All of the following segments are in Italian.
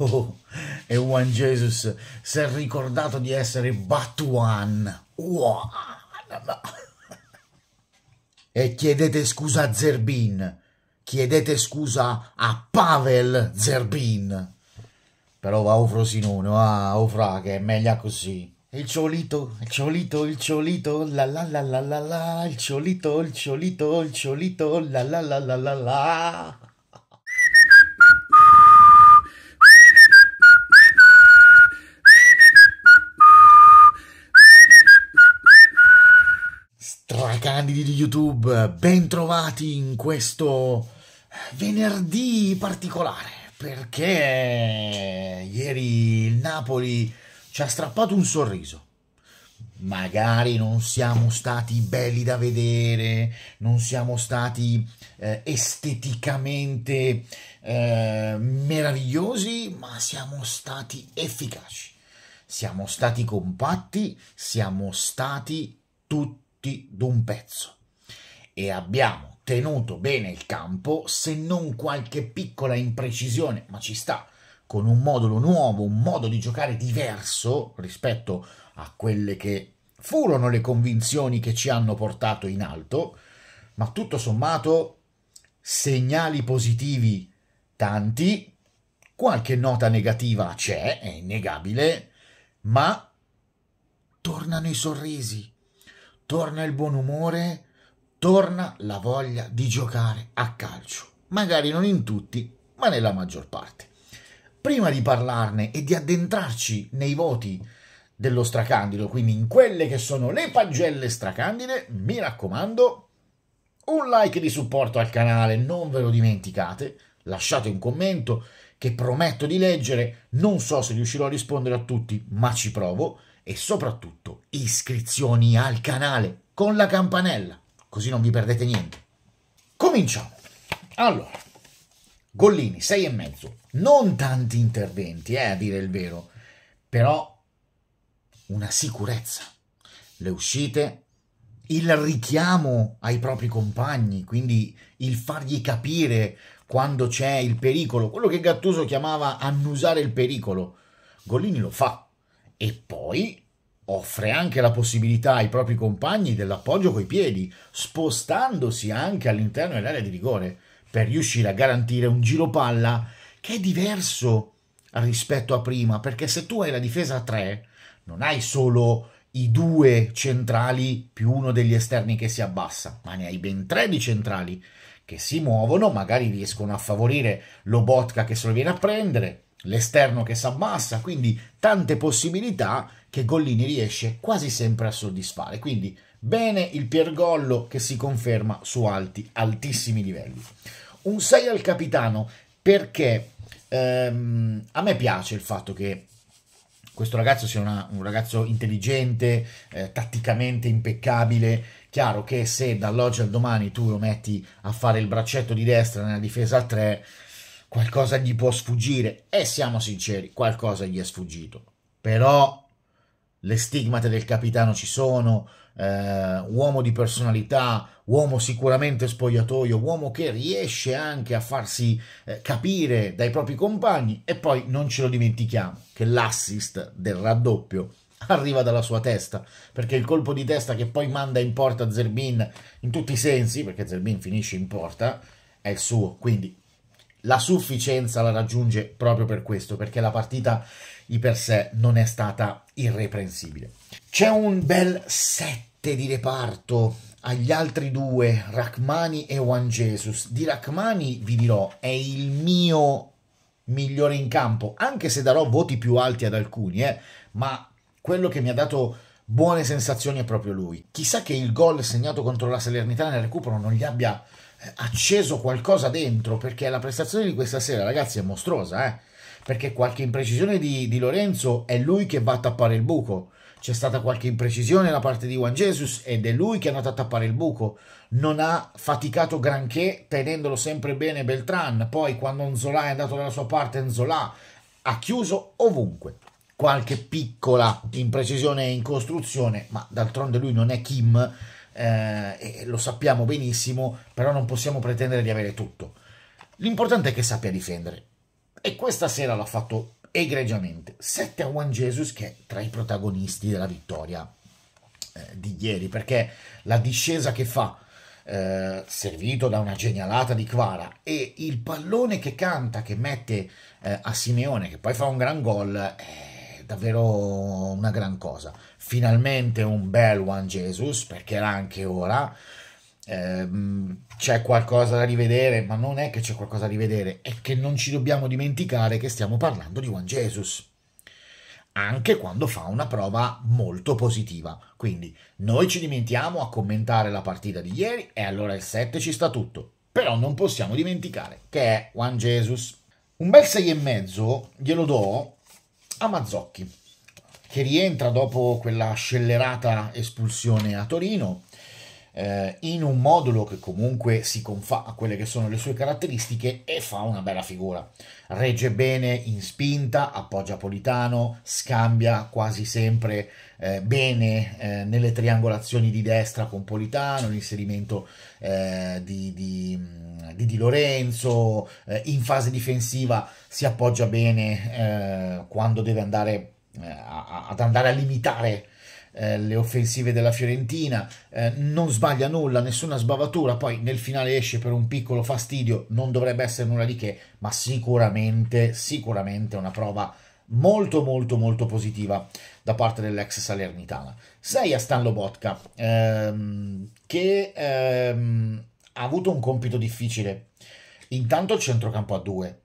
Oh, e One Jesus si è ricordato di essere Batuan. Wow. E chiedete scusa a Zerbin. Chiedete scusa a Pavel Zerbin. Però va o Sinone, va o che è meglio così. Il ciolito, il ciolito, il ciolito, la la la la la la, il ciolito, il ciolito, il ciolito, la la la la la la. additi di YouTube, ben trovati in questo eh, venerdì particolare perché ieri il Napoli ci ha strappato un sorriso. Magari non siamo stati belli da vedere, non siamo stati eh, esteticamente eh, meravigliosi, ma siamo stati efficaci. Siamo stati compatti, siamo stati tutti tutti d'un pezzo e abbiamo tenuto bene il campo, se non qualche piccola imprecisione, ma ci sta, con un modulo nuovo, un modo di giocare diverso rispetto a quelle che furono le convinzioni che ci hanno portato in alto, ma tutto sommato segnali positivi tanti, qualche nota negativa c'è, è innegabile, ma tornano i sorrisi torna il buon umore, torna la voglia di giocare a calcio. Magari non in tutti, ma nella maggior parte. Prima di parlarne e di addentrarci nei voti dello stracandido, quindi in quelle che sono le pagelle stracandide, mi raccomando, un like di supporto al canale, non ve lo dimenticate, lasciate un commento, che prometto di leggere, non so se riuscirò a rispondere a tutti, ma ci provo e soprattutto iscrizioni al canale con la campanella, così non vi perdete niente. Cominciamo. Allora, Gollini, sei e mezzo. Non tanti interventi, eh, a dire il vero, però una sicurezza. Le uscite, il richiamo ai propri compagni, quindi il fargli capire quando c'è il pericolo, quello che Gattuso chiamava annusare il pericolo. Golini lo fa e poi offre anche la possibilità ai propri compagni dell'appoggio coi piedi, spostandosi anche all'interno dell'area di rigore per riuscire a garantire un giro palla che è diverso rispetto a prima, perché se tu hai la difesa a 3, non hai solo i due centrali più uno degli esterni che si abbassa, ma ne hai ben tre di centrali che si muovono, magari riescono a favorire Lobotka che se lo viene a prendere, l'esterno che si abbassa, quindi tante possibilità che Gollini riesce quasi sempre a soddisfare. Quindi bene il Piergollo che si conferma su alti, altissimi livelli. Un 6 al capitano perché ehm, a me piace il fatto che questo ragazzo sia una, un ragazzo intelligente, eh, tatticamente impeccabile, Chiaro che se dall'oggi al domani tu lo metti a fare il braccetto di destra nella difesa a 3, qualcosa gli può sfuggire e siamo sinceri, qualcosa gli è sfuggito. Però le stigmate del capitano ci sono, eh, uomo di personalità, uomo sicuramente spogliatoio, uomo che riesce anche a farsi eh, capire dai propri compagni e poi non ce lo dimentichiamo che l'assist del raddoppio arriva dalla sua testa, perché il colpo di testa che poi manda in porta Zerbin in tutti i sensi, perché Zerbin finisce in porta, è il suo, quindi la sufficienza la raggiunge proprio per questo, perché la partita di per sé non è stata irreprensibile. C'è un bel 7 di reparto agli altri due, Rachmani e Juan Jesus. Di Rachmani vi dirò, è il mio migliore in campo, anche se darò voti più alti ad alcuni, eh, ma quello che mi ha dato buone sensazioni è proprio lui. Chissà che il gol segnato contro la Salernitana nel recupero non gli abbia eh, acceso qualcosa dentro, perché la prestazione di questa sera, ragazzi, è mostruosa, eh? perché qualche imprecisione di, di, Lorenzo è lui che va a tappare il buco. C'è stata qualche imprecisione da parte di Juan Jesus ed è lui che è andato a tappare il buco. Non ha faticato granché tenendolo sempre bene Beltran. Poi quando Nzola è andato dalla sua parte, Nzola ha chiuso ovunque qualche piccola imprecisione in costruzione, ma d'altronde lui non è Kim, eh, lo sappiamo benissimo, però non possiamo pretendere di avere tutto. L'importante è che sappia difendere. E questa sera l'ha fatto egregiamente. 7 a 1 Jesus che è tra i protagonisti della vittoria eh, di ieri, perché la discesa che fa, eh, servito da una genialata di Quara, e il pallone che canta, che mette eh, a Simeone, che poi fa un gran gol, eh, davvero una gran cosa. Finalmente un bel One Jesus, perché era anche ora. Eh, c'è qualcosa da rivedere, ma non è che c'è qualcosa da rivedere, è che non ci dobbiamo dimenticare che stiamo parlando di One Jesus anche quando fa una prova molto positiva. Quindi noi ci dimentichiamo a commentare la partita di ieri e allora il 7 ci sta tutto. Però non possiamo dimenticare che è One Jesus. Un bel 6,5 glielo do Amazzocchi, che rientra dopo quella scellerata espulsione a Torino eh, in un modulo che comunque si confà a quelle che sono le sue caratteristiche e fa una bella figura. Regge bene in spinta, appoggia Politano, scambia quasi sempre eh, bene eh, nelle triangolazioni di destra con Politano, l'inserimento eh, di, di, di, di Lorenzo, eh, in fase difensiva si appoggia bene eh, quando deve andare, a, a, ad andare a limitare eh, le offensive della Fiorentina, eh, non sbaglia nulla, nessuna sbavatura, poi nel finale esce per un piccolo fastidio, non dovrebbe essere nulla di che, ma sicuramente, sicuramente una prova molto molto molto positiva da parte dell'ex Salernitana. 6 a Stan Lobotka, ehm, che ehm, ha avuto un compito difficile. Intanto il centrocampo a due,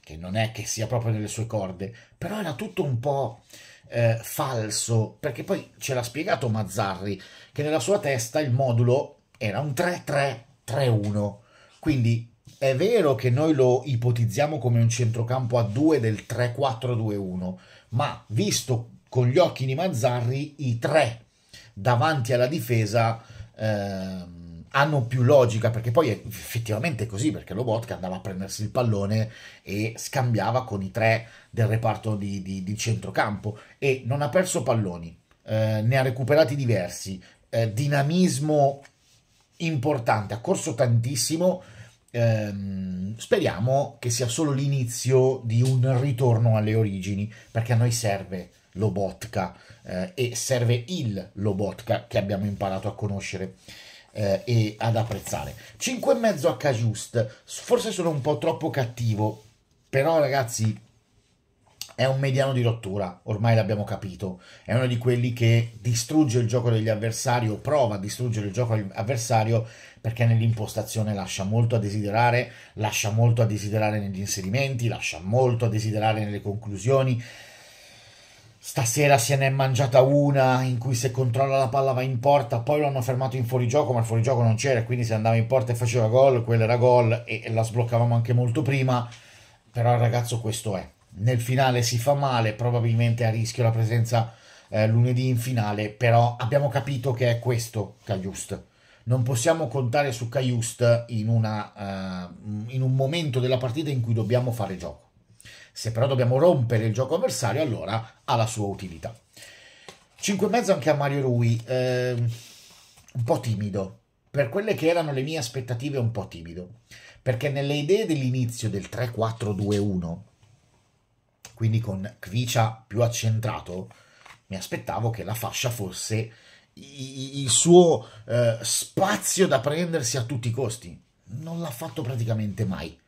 che non è che sia proprio nelle sue corde, però era tutto un po' eh, falso, perché poi ce l'ha spiegato Mazzarri, che nella sua testa il modulo era un 3-3-3-1, quindi è vero che noi lo ipotizziamo come un centrocampo a 2 del 3-4-2-1, ma visto con gli occhi di Mazzarri, i 3 davanti alla difesa... Eh, hanno più logica, perché poi è effettivamente così, perché Lobotka andava a prendersi il pallone e scambiava con i tre del reparto di, di, di centrocampo e non ha perso palloni, eh, ne ha recuperati diversi, eh, dinamismo importante, ha corso tantissimo, ehm, speriamo che sia solo l'inizio di un ritorno alle origini, perché a noi serve Lobotka eh, e serve il Lobotka che abbiamo imparato a conoscere eh, e ad apprezzare. 5,5 H Just, forse sono un po' troppo cattivo, però ragazzi è un mediano di rottura, ormai l'abbiamo capito, è uno di quelli che distrugge il gioco degli avversari o prova a distruggere il gioco dell'avversario perché nell'impostazione lascia molto a desiderare, lascia molto a desiderare negli inserimenti, lascia molto a desiderare nelle conclusioni, Stasera se ne è mangiata una in cui se controlla la palla va in porta, poi lo hanno fermato in fuorigioco, ma il fuorigioco non c'era, quindi se andava in porta e faceva gol, quella era gol e, la sbloccavamo anche molto prima. Però il ragazzo questo è. Nel finale si fa male, probabilmente a rischio la presenza eh, lunedì in finale, però abbiamo capito che è questo Caiust. Non possiamo contare su Caiust in, una, eh, in un momento della partita in cui dobbiamo fare gioco. Se però dobbiamo rompere il gioco avversario, allora ha la sua utilità. e mezzo anche a Mario Rui, eh, un po' timido. Per quelle che erano le mie aspettative, un po' timido. Perché nelle idee dell'inizio del 3-4-2-1, quindi con Kvicia più accentrato, mi aspettavo che la fascia fosse il suo eh, spazio da prendersi a tutti i costi. Non l'ha fatto praticamente mai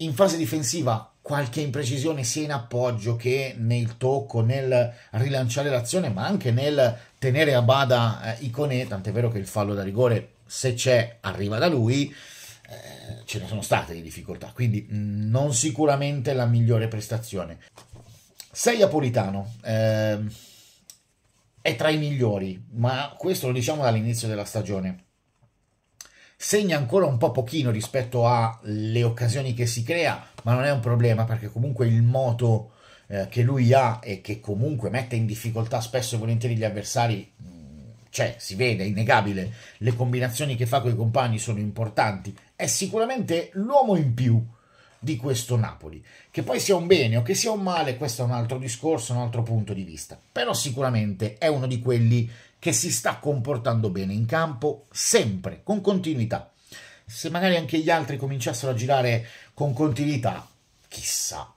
in fase difensiva qualche imprecisione sia in appoggio che nel tocco, nel rilanciare l'azione, ma anche nel tenere a bada eh, Iconè, tant'è vero che il fallo da rigore, se c'è, arriva da lui, eh, ce ne sono state di difficoltà, quindi mh, mm, non sicuramente la migliore prestazione. Sei Apolitano, eh, è tra i migliori, ma questo lo diciamo dall'inizio della stagione segna ancora un po' pochino rispetto alle occasioni che si crea, ma non è un problema perché comunque il moto eh, che lui ha e che comunque mette in difficoltà spesso e volentieri gli avversari mm, c'è, si vede, è innegabile, le combinazioni che fa con i compagni sono importanti, è sicuramente l'uomo in più di questo Napoli. Che poi sia un bene o che sia un male, questo è un altro discorso, un altro punto di vista. Però sicuramente è uno di quelli che si sta comportando bene in campo sempre, con continuità. Se magari anche gli altri cominciassero a girare con continuità, chissà.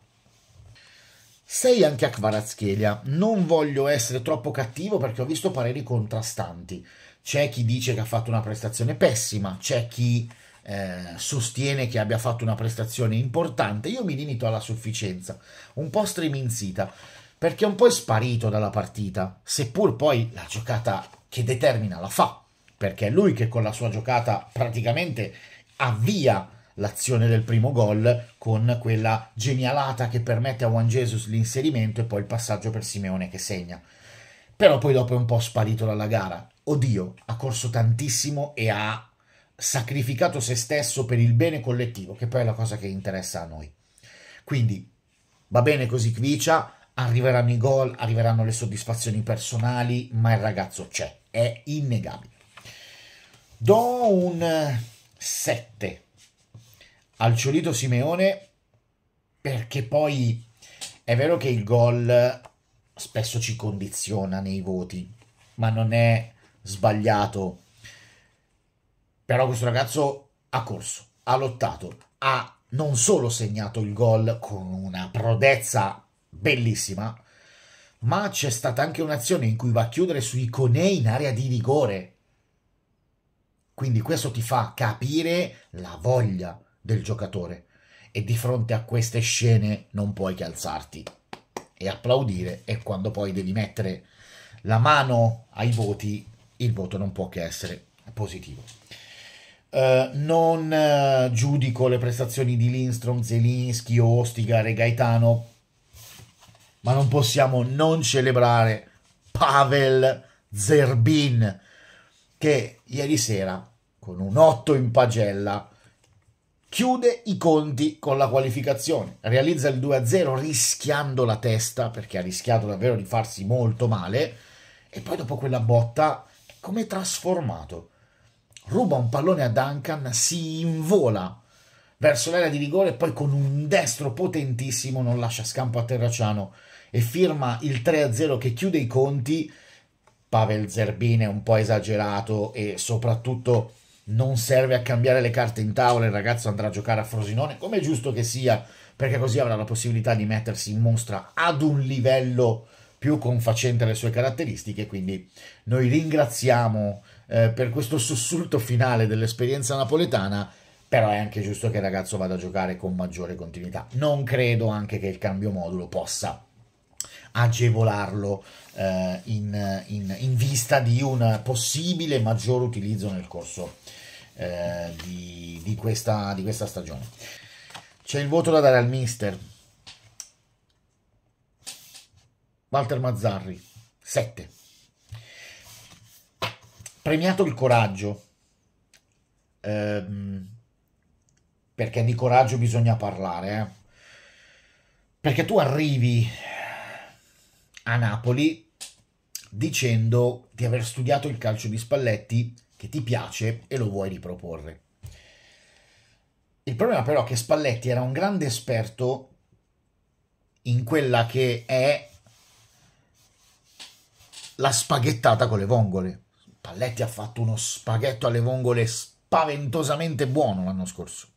Sei anche a Kvaratskhelia. Non voglio essere troppo cattivo perché ho visto pareri contrastanti. C'è chi dice che ha fatto una prestazione pessima, c'è chi eh, sostiene che abbia fatto una prestazione importante. Io mi limito alla sufficienza, un po' streminzita perché è un po' sparito dalla partita, seppur poi la giocata che determina la fa, perché è lui che con la sua giocata praticamente avvia l'azione del primo gol con quella genialata che permette a Juan Jesus l'inserimento e poi il passaggio per Simeone che segna. Però poi dopo è un po' sparito dalla gara. Oddio, ha corso tantissimo e ha sacrificato se stesso per il bene collettivo, che poi è la cosa che interessa a noi. Quindi va bene così Kvicia, arriveranno i gol, arriveranno le soddisfazioni personali, ma il ragazzo c'è, è innegabile. Do un 7 eh, al Ciolito Simeone perché poi è vero che il gol spesso ci condiziona nei voti, ma non è sbagliato. Però questo ragazzo ha corso, ha lottato, ha non solo segnato il gol con una prodezza bellissima, ma c'è stata anche un'azione in cui va a chiudere sui Conei in area di rigore. Quindi questo ti fa capire la voglia del giocatore e di fronte a queste scene non puoi che alzarti e applaudire e quando poi devi mettere la mano ai voti il voto non può che essere positivo. Uh, non uh, giudico le prestazioni di Lindstrom, Zelinski, Ostigar e Gaetano ma non possiamo non celebrare Pavel Zerbin che ieri sera con un 8 in pagella chiude i conti con la qualificazione, realizza il 2-0 rischiando la testa perché ha rischiato davvero di farsi molto male e poi dopo quella botta come trasformato. Ruba un pallone a Duncan, si invola verso l'area di rigore e poi con un destro potentissimo non lascia scampo a Terraciano e firma il 3-0 che chiude i conti. Pavel Zerbin è un po' esagerato e soprattutto non serve a cambiare le carte in tavola, il ragazzo andrà a giocare a Frosinone, come è giusto che sia, perché così avrà la possibilità di mettersi in mostra ad un livello più confacente alle sue caratteristiche, quindi noi ringraziamo eh, per questo sussulto finale dell'esperienza napoletana però è anche giusto che il ragazzo vada a giocare con maggiore continuità. Non credo anche che il cambio modulo possa agevolarlo eh, in, in, in, vista di un possibile maggior utilizzo nel corso eh, di, di, questa, di questa stagione. C'è il voto da dare al mister. Walter Mazzarri, 7. Premiato il coraggio. Um, perché di coraggio bisogna parlare, eh? perché tu arrivi a Napoli dicendo di aver studiato il calcio di Spalletti, che ti piace e lo vuoi riproporre. Il problema però è che Spalletti era un grande esperto in quella che è la spaghettata con le vongole. Spalletti ha fatto uno spaghetto alle vongole spaventosamente buono l'anno scorso.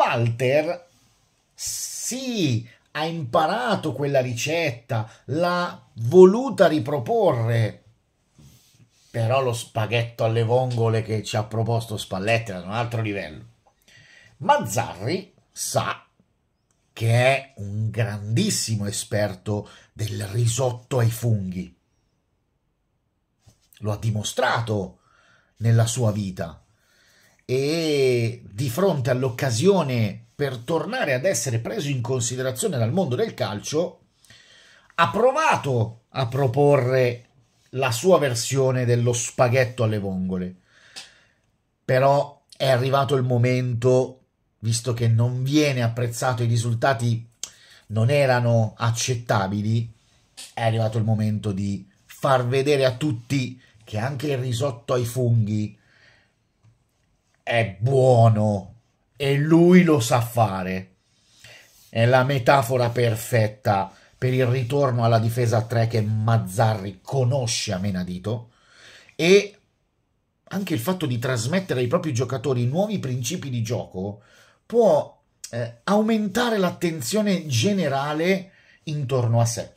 Walter sì, ha imparato quella ricetta, l'ha voluta riproporre. Però lo spaghetto alle vongole che ci ha proposto Spalletti era un altro livello. Mazzarri sa che è un grandissimo esperto del risotto ai funghi. Lo ha dimostrato nella sua vita e di fronte all'occasione per tornare ad essere preso in considerazione dal mondo del calcio, ha provato a proporre la sua versione dello spaghetto alle vongole. Però è arrivato il momento, visto che non viene apprezzato, i risultati non erano accettabili, è arrivato il momento di far vedere a tutti che anche il risotto ai funghi è buono e lui lo sa fare. È la metafora perfetta per il ritorno alla difesa a 3 che Mazzarri conosce a menadito e anche il fatto di trasmettere ai propri giocatori nuovi principi di gioco può eh, aumentare l'attenzione generale intorno a sé.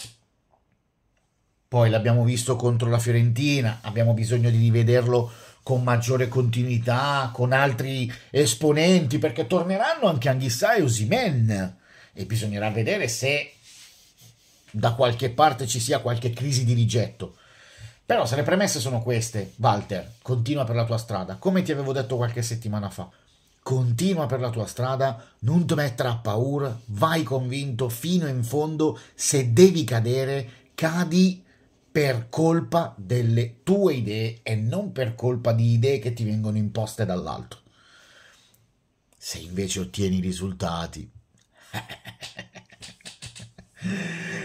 Poi l'abbiamo visto contro la Fiorentina, abbiamo bisogno di rivederlo con maggiore continuità, con altri esponenti, perché torneranno anche Anghissà e Osimen e bisognerà vedere se da qualche parte ci sia qualche crisi di rigetto. Però se le premesse sono queste, Walter, continua per la tua strada, come ti avevo detto qualche settimana fa. Continua per la tua strada, non ti mettere a paura, vai convinto fino in fondo, se devi cadere, cadi per colpa delle tue idee e non per colpa di idee che ti vengono imposte dall'alto. Se invece ottieni risultati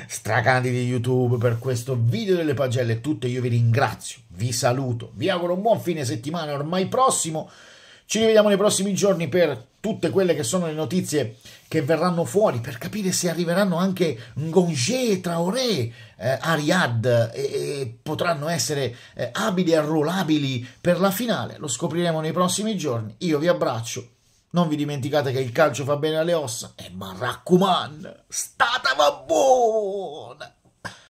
stracandi di YouTube per questo video delle pagelle è tutto, io vi ringrazio, vi saluto, vi auguro un buon fine settimana ormai prossimo. Ci rivediamo nei prossimi giorni per tutte quelle che sono le notizie che verranno fuori per capire se arriveranno anche Ngonge Traoré eh, a e, e potranno essere eh, abili e arruolabili per la finale. Lo scopriremo nei prossimi giorni. Io vi abbraccio. Non vi dimenticate che il calcio fa bene alle ossa e ma raccomando, buona!